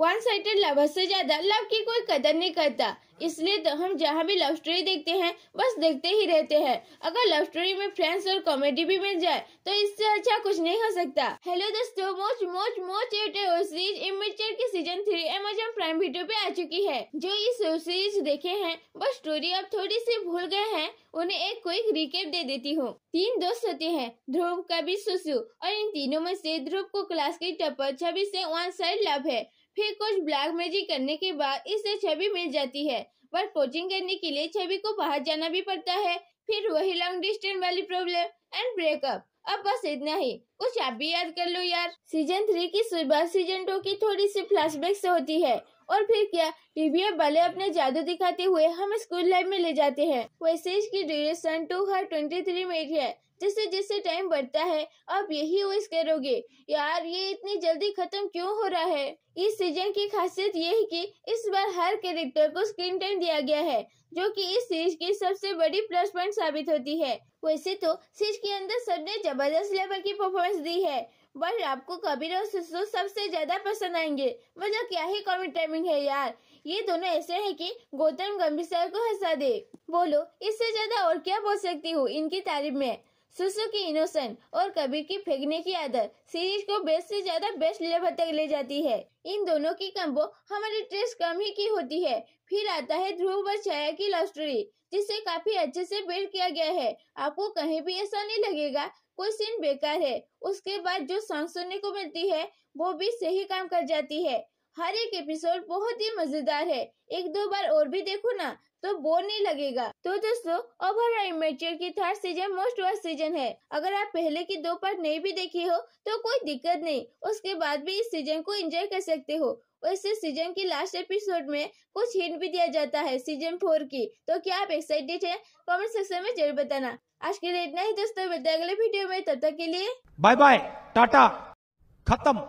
one sided love से ज्यादा love की कोई कदर नहीं करता इसलिए तो हम जहाँ भी लव स्टोरी देखते हैं बस देखते ही रहते हैं अगर लव स्टोरी में फ्रेंड्स और कॉमेडी भी मिल जाए तो इससे अच्छा कुछ नहीं हो सकता हेलो दोस्तों मोच मोच मोच सीरीज इमेचर की season three Amazon Prime video पे आ चुकी है जो इस सीरीज देखे हैं बस स्टोरी अब थोड़ी सी भूल गए हैं उन्हें एक क्विक रिकेप दे देती हूँ तीन दोस्त होते हैं ध्रुव कभी सुसु और इन तीनों में से ध्रुव को क्लास की टपर छवि ऐसी वन साइड लव है फिर कुछ ब्लैक मैजिक करने के बाद इससे छवि मिल जाती है पर कोचिंग करने के लिए छवि को बाहर जाना भी पड़ता है फिर वही लॉन्ग डिस्टेंस वाली प्रॉब्लम एंड ब्रेकअप अब बस इतना ही कुछ आप भी याद कर लो यार सीजन थ्री की शुरुआत सीजन टू की थोड़ी सी फ्लैशबैक से होती है और फिर क्या टीवी वाले अपने जादू दिखाते हुए हम स्कूल लाइफ में ले जाते हैं वैसे इसकी duration two hour twenty three minute है जिससे जिससे टाइम बढ़ता है आप यही वो करोगे यार ये इतनी जल्दी खत्म क्यों हो रहा है इस सीजन की खासियत ये है कि इस बार हर कैरेक्टर को स्क्रीन टाइम दिया गया है जो कि इस सीरीज की सबसे बड़ी प्लस पॉइंट साबित होती है वैसे तो सीरीज के अंदर सबने जबरदस्त लेवल की परफॉर्मेंस दी है बट आपको कबीर और सिस्सो सबसे ज्यादा पसंद आएंगे वजह मतलब क्या ही कॉमेड टाइमिंग है यार ये दोनों ऐसे हैं कि गौतम गंभीर सर को हंसा दे बोलो इससे ज्यादा और क्या बोल सकती हूँ इनकी तारीफ में सुसु की इनोसेंट और कबीर की फेंकने की आदत सीरीज को बेस्ट से ज्यादा बेस्ट लेवल तक ले जाती है इन दोनों की कम्बो हमारी ट्रेस कम ही की होती है फिर आता है ध्रुव और छाया की लव स्टोरी जिसे काफी अच्छे से बिल्ड किया गया है आपको कहीं भी ऐसा नहीं लगेगा कोई सीन बेकार है उसके बाद जो सॉन्ग सुनने को मिलती है वो भी सही काम कर जाती है हर एक एपिसोड बहुत ही मजेदार है एक दो बार और भी देखो ना तो बोर नहीं लगेगा तो दोस्तों ओवर मेचर की third season most worst season है अगर आप पहले की दो पार्ट नहीं भी देखे हो तो कोई दिक्कत नहीं उसके बाद भी इस सीजन को एंजॉय कर सकते हो वैसे सीजन की लास्ट एपिसोड में कुछ हिंट भी दिया जाता है सीजन फोर की तो क्या आप एक्साइटेड है कॉमेंट सेक्शन में जरूर बताना आज के लिए इतना ही दोस्तों मिलते अगले वीडियो में तब तक के लिए बाय बाय टाटा खत्म